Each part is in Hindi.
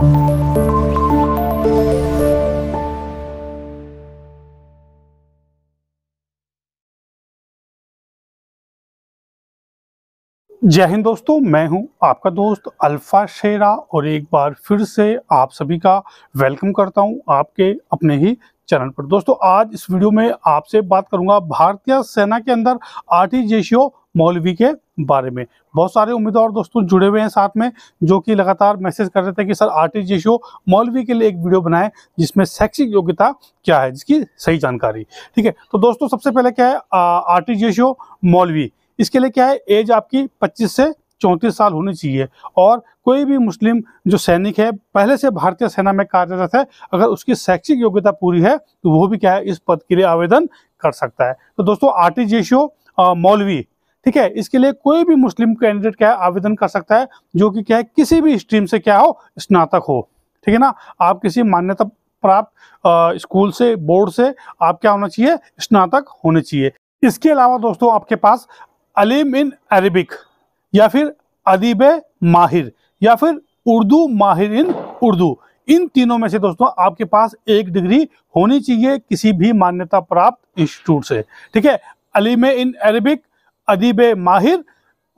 जय हिंद दोस्तों मैं हूं आपका दोस्त अल्फा शेरा और एक बार फिर से आप सभी का वेलकम करता हूं आपके अपने ही चैनल पर दोस्तों आज इस वीडियो में आपसे बात करूंगा भारतीय सेना के अंदर आर्टी जेशियो मौलवी के बारे में बहुत सारे उम्मीदवार दोस्तों जुड़े हुए हैं साथ में जो कि लगातार मैसेज कर रहे थे कि सर आर्टी शो मौलवी के लिए एक वीडियो बनाए जिसमें शैक्षिक योग्यता क्या है जिसकी सही जानकारी ठीक है तो दोस्तों सबसे पहले क्या है आर्टी शो मौलवी इसके लिए क्या है एज आपकी पच्चीस से चौंतीस साल होनी चाहिए और कोई भी मुस्लिम जो सैनिक है पहले से भारतीय सेना में कार्यरत है अगर उसकी शैक्षिक योग्यता पूरी है तो वो भी क्या है इस पद के लिए आवेदन कर सकता है तो दोस्तों आर्टिजेशियो मौलवी ठीक है इसके लिए कोई भी मुस्लिम कैंडिडेट क्या है आवेदन कर सकता है जो कि क्या है किसी भी स्ट्रीम से क्या हो स्नातक हो ठीक है ना आप किसी मान्यता प्राप्त स्कूल से बोर्ड से आप क्या होना चाहिए स्नातक होने चाहिए इसके अलावा दोस्तों आपके पास अलीम इन अरेबिक या फिर अदीब माहिर या फिर उर्दू माहिर इन उर्दू इन तीनों में से दोस्तों आपके पास एक डिग्री होनी चाहिए किसी भी मान्यता प्राप्त इंस्टीट्यूट से ठीक है अलीम इन अरबिक अदीब माहिर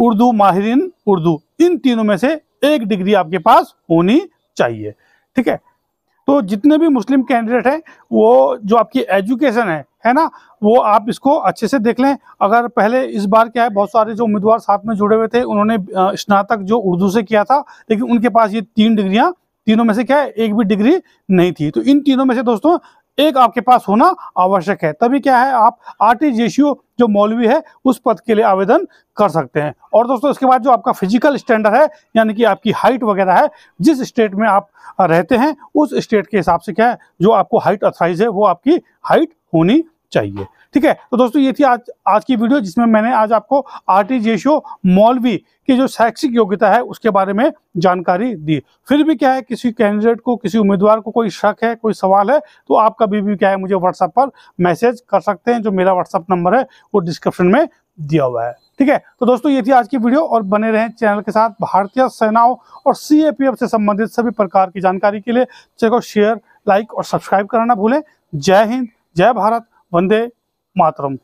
उर्दू माहिर इन उर्दू इन तीनों में से एक डिग्री आपके पास होनी चाहिए ठीक है तो जितने भी मुस्लिम कैंडिडेट हैं वो जो आपकी एजुकेशन है है ना वो आप इसको अच्छे से देख लें अगर पहले इस बार क्या है बहुत सारे जो उम्मीदवार साथ में जुड़े हुए थे उन्होंने स्नातक जो उर्दू से किया था लेकिन उनके पास ये तीन डिग्रियां तीनों में से क्या है एक भी डिग्री नहीं थी तो इन तीनों में से दोस्तों एक आपके पास होना आवश्यक है तभी क्या है आप आर्टिजेशियो जो मौलवी है उस पद के लिए आवेदन कर सकते हैं और दोस्तों इसके बाद जो आपका फिजिकल स्टैंडर्ड है यानी कि आपकी हाइट वगैरह है जिस स्टेट में आप रहते हैं उस स्टेट के हिसाब से क्या है जो आपको हाइट अथराइज है वो आपकी हाइट होनी चाहिए ठीक है तो दोस्तों ये थी आज आज की वीडियो जिसमें मैंने आज आपको आर टी जेशो मौलवी की जो शैक्षिक योग्यता है उसके बारे में जानकारी दी फिर भी क्या है किसी कैंडिडेट को किसी उम्मीदवार को कोई शक है कोई सवाल है तो आप कभी भी क्या है मुझे व्हाट्सएप पर मैसेज कर सकते हैं जो मेरा व्हाट्सएप नंबर है वो डिस्क्रिप्शन में दिया हुआ है ठीक है तो दोस्तों ये थी आज की वीडियो और बने रहें चैनल के साथ भारतीय सेनाओं और सी से संबंधित सभी प्रकार की जानकारी के लिए चेको शेयर लाइक और सब्सक्राइब करना भूलें जय हिंद जय भारत வந்தே மாத்திரம்